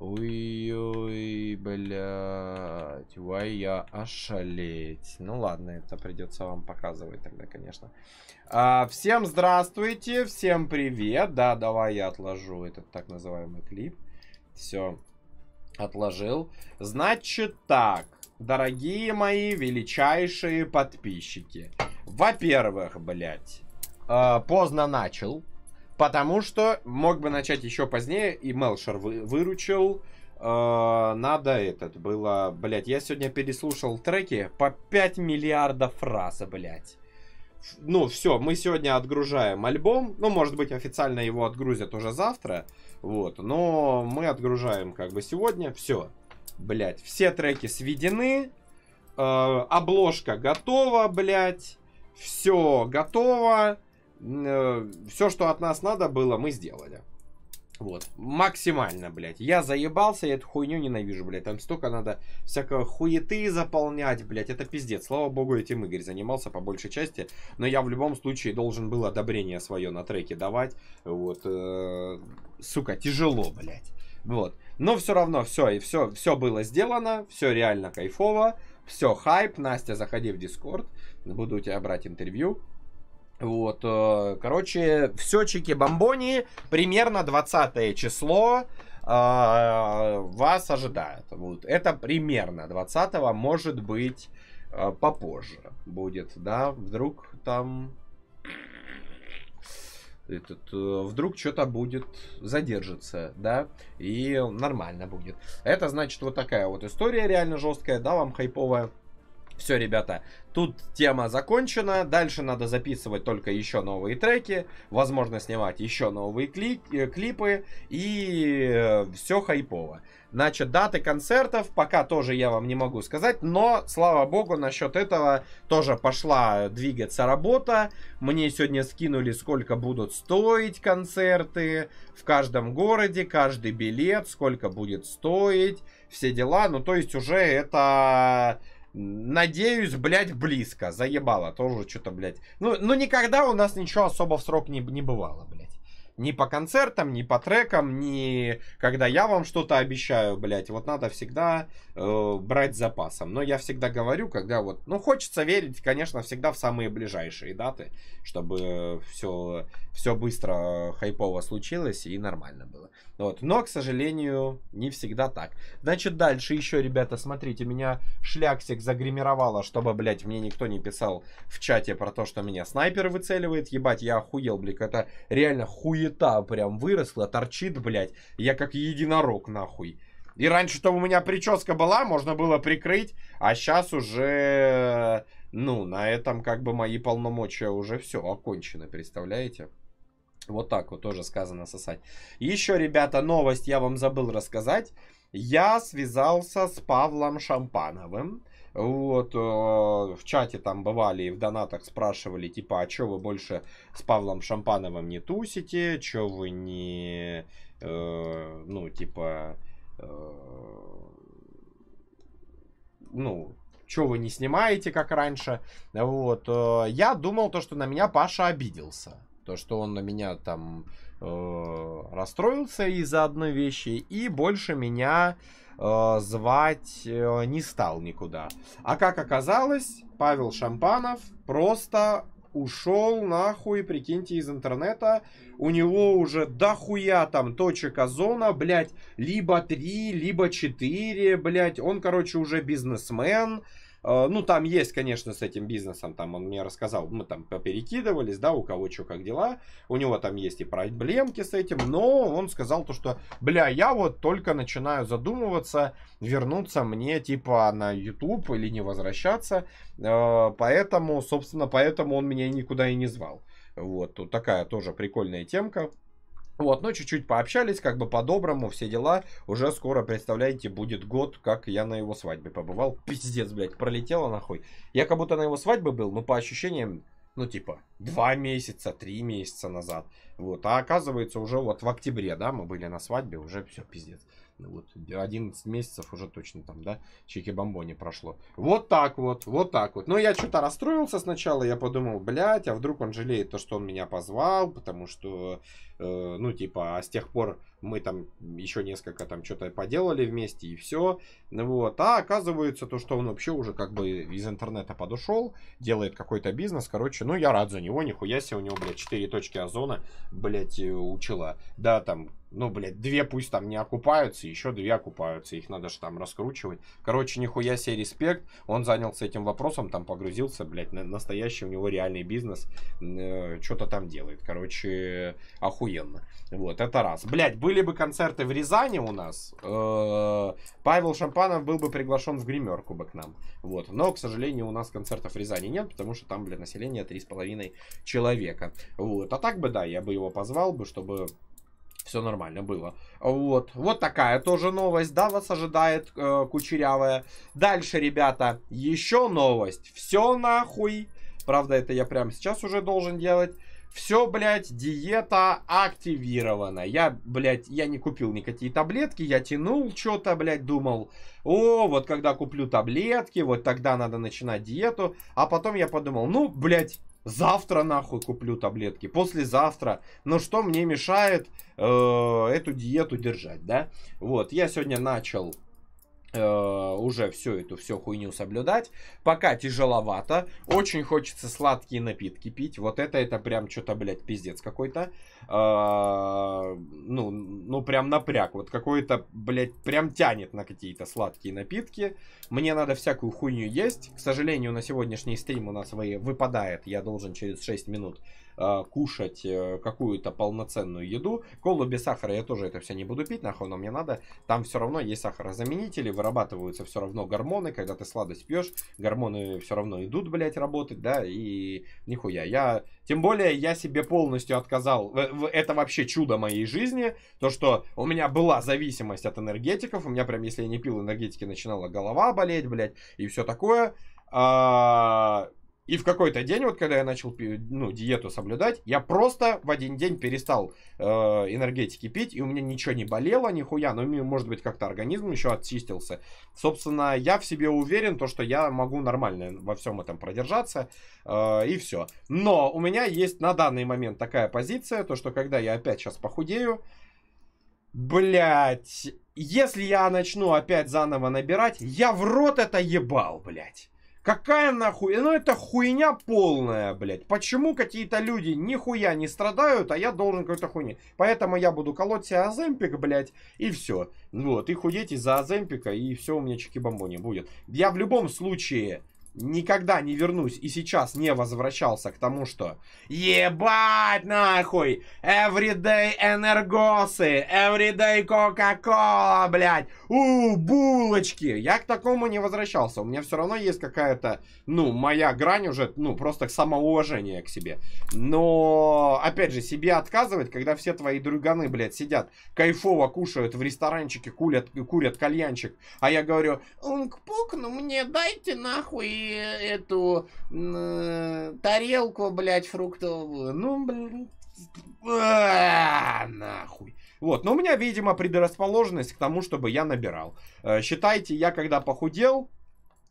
Ой-ой, блядь. Ой, я ошалеть. Ну ладно, это придется вам показывать тогда, конечно. А, всем здравствуйте, всем привет. Да, давай я отложу этот так называемый клип. Все, отложил. Значит так, дорогие мои величайшие подписчики. Во-первых, блядь, а, поздно начал. Потому что мог бы начать еще позднее, и Мелшер вы, выручил. Э, надо этот, было... блять, я сегодня переслушал треки по 5 миллиардов раз, блять. Ну, все, мы сегодня отгружаем альбом. Ну, может быть, официально его отгрузят уже завтра. Вот, но мы отгружаем как бы сегодня. Все, блять, все треки сведены. Э, обложка готова, блять, Все готово. Э, все, что от нас надо было, мы сделали. Вот. Максимально, блядь. Я заебался, я эту хуйню ненавижу, блядь. Там столько надо всякого хуеты заполнять, блядь. Это пиздец. Слава богу, этим Игорь занимался по большей части. Но я в любом случае должен был одобрение свое на треке давать. Вот. Э, сука, тяжело, блядь. Вот. Но все равно все, и все, все было сделано, все реально кайфово, все хайп. Настя, заходи в Дискорд, буду у тебя брать интервью. Вот, э, короче, все чики бомбони, примерно 20 число а, вас ожидает. Вот, это примерно 20 может быть, э, попозже будет, да, вдруг там этот, э, вдруг что-то будет задержится, да, и нормально будет. Это значит вот такая вот история реально жесткая, да, вам хайповая. Все, ребята, тут тема закончена. Дальше надо записывать только еще новые треки. Возможно, снимать еще новые кли э, клипы. И э, все хайпово. Значит, даты концертов пока тоже я вам не могу сказать, но, слава богу, насчет этого тоже пошла двигаться работа. Мне сегодня скинули, сколько будут стоить концерты в каждом городе, каждый билет, сколько будет стоить, все дела. Ну, то есть уже это Надеюсь, блядь, близко. Заебало тоже что-то, блядь. Ну, ну, никогда у нас ничего особо в срок не, не бывало, блядь. Ни по концертам, ни по трекам, ни когда я вам что-то обещаю, блядь. Вот надо всегда э, брать запасом. Но я всегда говорю, когда вот... Ну, хочется верить, конечно, всегда в самые ближайшие даты, чтобы все, все быстро хайпово случилось и нормально было. Вот. Но, к сожалению, не всегда так. Значит, дальше еще, ребята, смотрите, меня шляксик загримировало, чтобы, блядь, мне никто не писал в чате про то, что меня снайпер выцеливает. Ебать, я охуел, блядь, это реально хуе клевета прям выросла, торчит, блядь. Я как единорог, нахуй. И раньше-то у меня прическа была, можно было прикрыть, а сейчас уже, ну, на этом как бы мои полномочия уже все окончены, представляете? Вот так вот тоже сказано сосать. Еще, ребята, новость я вам забыл рассказать. Я связался с Павлом Шампановым. Вот, э, в чате там бывали и в донатах спрашивали, типа, а что вы больше с Павлом Шампановым не тусите, что вы не, э, ну, типа, э, ну, что вы не снимаете, как раньше. Вот, э, я думал то, что на меня Паша обиделся. То, что он на меня там э, расстроился из-за одной вещи и больше меня э, звать э, не стал никуда. А как оказалось, Павел Шампанов просто ушел нахуй, прикиньте, из интернета. У него уже дохуя там точек озона, блядь, либо три, либо четыре, блядь. Он, короче, уже бизнесмен. Э, ну, там есть, конечно, с этим бизнесом, там он мне рассказал, мы там поперекидывались, да, у кого что, как дела. У него там есть и проблемки с этим, но он сказал то, что, бля, я вот только начинаю задумываться, вернуться мне, типа, на YouTube или не возвращаться. Э, поэтому, собственно, поэтому он меня никуда и не звал. Вот, тут такая тоже прикольная темка. Вот, но чуть-чуть пообщались, как бы по-доброму, все дела. Уже скоро, представляете, будет год, как я на его свадьбе побывал. Пиздец, блядь, пролетело нахуй. Я как будто на его свадьбе был, но по ощущениям, ну, типа, два месяца, три месяца назад. Вот, а оказывается, уже вот в октябре, да, мы были на свадьбе, уже все, пиздец. Вот 11 месяцев уже точно там, да, чеки-бомбо прошло. Вот так вот, вот так вот. Но ну, я что-то расстроился сначала, я подумал, блядь, а вдруг он жалеет то, что он меня позвал, потому что, э, ну, типа, а с тех пор мы там еще несколько там что-то поделали вместе и все. Ну вот. А оказывается то, что он вообще уже как бы из интернета подошел делает какой-то бизнес, короче, ну я рад за него, нихуя себе, у него, блядь, 4 точки озона, блядь, э, учила. Да, там, ну, блядь, две пусть там не окупаются, еще две окупаются, их надо же там раскручивать. Короче, нихуя себе респект, он занялся этим вопросом, там погрузился, блядь, на настоящий у него реальный бизнес, э, что-то там делает, короче, охуенно. Вот, это раз. Блядь, были бы концерты в Рязани у нас, э, Павел Шампанов был бы приглашен в гримерку бы к нам. Вот. Но, к сожалению, у нас концертов в Рязани нет, потому что там, блин, население 3,5 человека. Вот. А так бы, да, я бы его позвал бы, чтобы все нормально было. Вот. Вот такая тоже новость, да, вас ожидает э, кучерявая. Дальше, ребята, еще новость. Все нахуй. Правда, это я прямо сейчас уже должен делать. Все, блядь, диета активирована. Я, блядь, я не купил никакие таблетки, я тянул что-то, блядь, думал, о, вот когда куплю таблетки, вот тогда надо начинать диету. А потом я подумал, ну, блядь, завтра нахуй куплю таблетки, послезавтра. Ну что мне мешает э, эту диету держать, да? Вот, я сегодня начал Э, уже всю эту всю хуйню соблюдать. Пока тяжеловато. Очень хочется сладкие напитки пить. Вот это, это прям что-то, блядь, пиздец какой-то. Э, ну, ну, прям напряг. Вот какой-то, блядь, прям тянет на какие-то сладкие напитки. Мне надо всякую хуйню есть. К сожалению, на сегодняшний стрим у нас выпадает. Я должен через 6 минут а, кушать э, какую-то полноценную еду. Колу без сахара я тоже это все не буду пить, нахуй оно мне надо. Там все равно есть сахарозаменители, вырабатываются все равно гормоны. Когда ты сладость пьешь, гормоны все равно идут, блядь, работать, да, и нихуя. Я, тем более, я себе полностью отказал. Это вообще чудо моей жизни, то, что у меня была зависимость от энергетиков. У меня прям, если я не пил энергетики, начинала голова болеть, блядь, и все такое. А, и в какой-то день, вот когда я начал ну, диету соблюдать, я просто в один день перестал э, энергетики пить, и у меня ничего не болело, нихуя, но, ну, может быть, как-то организм еще отчистился. Собственно, я в себе уверен, то, что я могу нормально во всем этом продержаться, э, и все. Но у меня есть на данный момент такая позиция, то, что когда я опять сейчас похудею, блядь, если я начну опять заново набирать, я в рот это ебал, блядь. Какая нахуй? Ну это хуйня полная, блядь. Почему какие-то люди нихуя не страдают, а я должен какой-то хуйни? Поэтому я буду колоть себе Аземпик, блядь, и все. Вот, и худеть из-за Аземпика, и все у меня чики-бомбони будет. Я в любом случае никогда не вернусь и сейчас не возвращался к тому, что ебать нахуй, everyday энергосы, everyday кока-кола, блядь, у, булочки. Я к такому не возвращался. У меня все равно есть какая-то, ну, моя грань уже, ну, просто самоуважение к себе. Но, опять же, себе отказывать, когда все твои друганы, блядь, сидят, кайфово кушают в ресторанчике, курят, курят кальянчик, а я говорю, унг-пук, ну мне дайте нахуй эту э, тарелку, блядь, фруктовую. Ну, блядь, а, нахуй. Вот, но у меня, видимо, предрасположенность к тому, чтобы я набирал. Э, считайте, я когда похудел,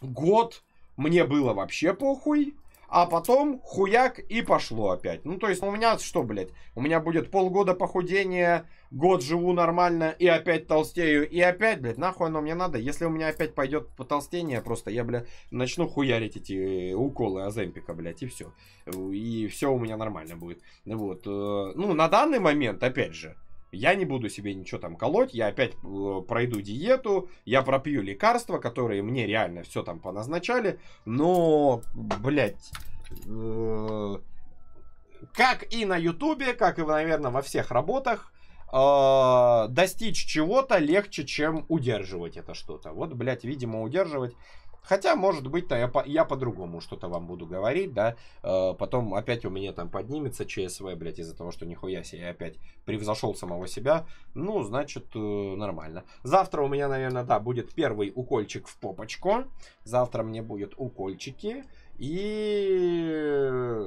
год мне было вообще похуй а потом хуяк и пошло опять. Ну, то есть, ну, у меня что, блядь, у меня будет полгода похудения, год живу нормально и опять толстею, и опять, блядь, нахуй оно мне надо? Если у меня опять пойдет потолстение, просто я, блядь, начну хуярить эти э, уколы Аземпика, блядь, и все. И все у меня нормально будет. Вот. Э, ну, на данный момент, опять же, я не буду себе ничего там колоть, я опять э, пройду диету, я пропью лекарства, которые мне реально все там поназначали, но, блядь, э, как и на ютубе, как и, наверное, во всех работах, э, достичь чего-то легче, чем удерживать это что-то. Вот, блядь, видимо, удерживать Хотя, может быть, я, по, я по-другому что-то вам буду говорить, да. Э, потом опять у меня там поднимется ЧСВ, блядь, из-за того, что нихуя себе я опять превзошел самого себя. Ну, значит, э, нормально. Завтра у меня, наверное, да, будет первый укольчик в попочку. Завтра мне будет укольчики. И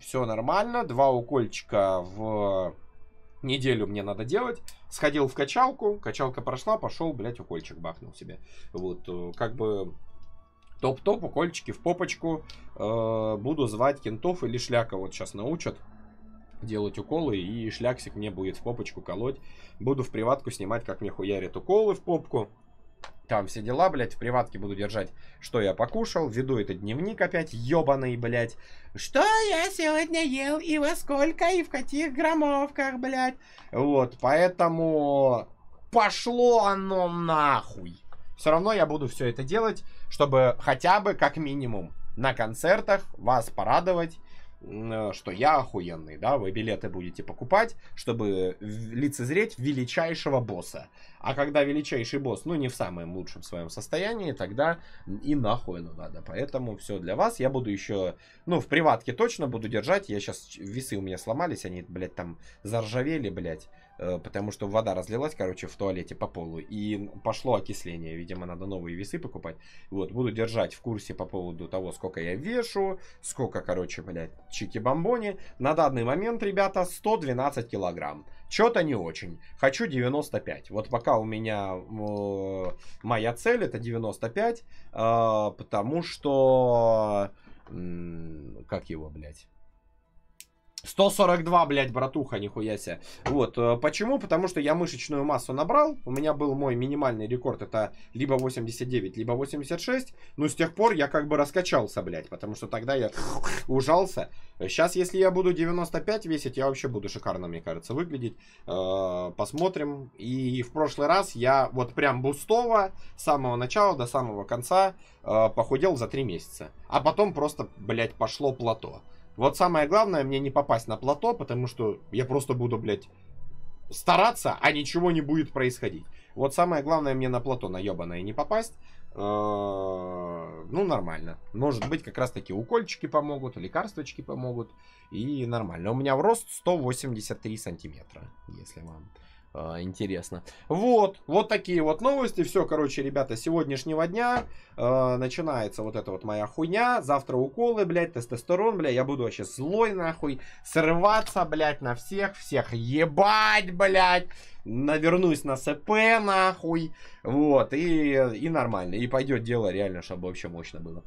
все нормально. Два укольчика в неделю мне надо делать. Сходил в качалку, качалка прошла, пошел, блядь, укольчик бахнул себе. Вот, э, как бы Топ-топ, укольчики в попочку. Э, буду звать кентов или шляка. Вот сейчас научат делать уколы, и шляксик мне будет в попочку колоть. Буду в приватку снимать, как мне хуярит уколы в попку. Там все дела, блядь, в приватке буду держать, что я покушал. Веду этот дневник опять, ёбаный, блядь. Что я сегодня ел, и во сколько, и в каких граммовках, блядь. Вот, поэтому пошло оно нахуй все равно я буду все это делать, чтобы хотя бы как минимум на концертах вас порадовать, э, что я охуенный, да, вы билеты будете покупать, чтобы лицезреть величайшего босса. А когда величайший босс, ну, не в самом лучшем своем состоянии, тогда и нахуй ну надо. Поэтому все для вас. Я буду еще, ну, в приватке точно буду держать. Я сейчас, весы у меня сломались, они, блядь, там заржавели, блядь. Э, потому что вода разлилась, короче, в туалете по полу, и пошло окисление, видимо, надо новые весы покупать. Вот, буду держать в курсе по поводу того, сколько я вешу, сколько, короче, блядь, чики-бомбони. На данный момент, ребята, 112 килограмм. Что-то не очень. Хочу 95. Вот пока у меня э, моя цель это 95, э, потому что... Э, как его, блядь? 142, блядь, братуха, нихуя себе. Вот, э, почему? Потому что я мышечную массу набрал, у меня был мой минимальный рекорд, это либо 89, либо 86, но ну, с тех пор я как бы раскачался, блядь, потому что тогда я ужался. Сейчас, если я буду 95 весить, я вообще буду шикарно, мне кажется, выглядеть. Э, посмотрим. И в прошлый раз я вот прям бустова, с самого начала до самого конца, э, похудел за 3 месяца. А потом просто, блядь, пошло плато. Вот самое главное, мне не попасть на плато, потому что я просто буду, блядь, стараться, а ничего не будет происходить. Вот самое главное, мне на плато наебанное не попасть. Э, ну, нормально. Может быть, как раз таки укольчики помогут, лекарствочки помогут. И нормально. У меня в рост 183 сантиметра, если вам а, интересно. Вот, вот такие вот новости. Все, короче, ребята, с сегодняшнего дня э, начинается вот эта вот моя хуйня. Завтра уколы, блядь, тестостерон, блядь. Я буду вообще злой, нахуй. Срываться, блядь, на всех, всех ебать, блядь. Навернусь на СП, нахуй. Вот, и, и нормально. И пойдет дело реально, чтобы вообще мощно было.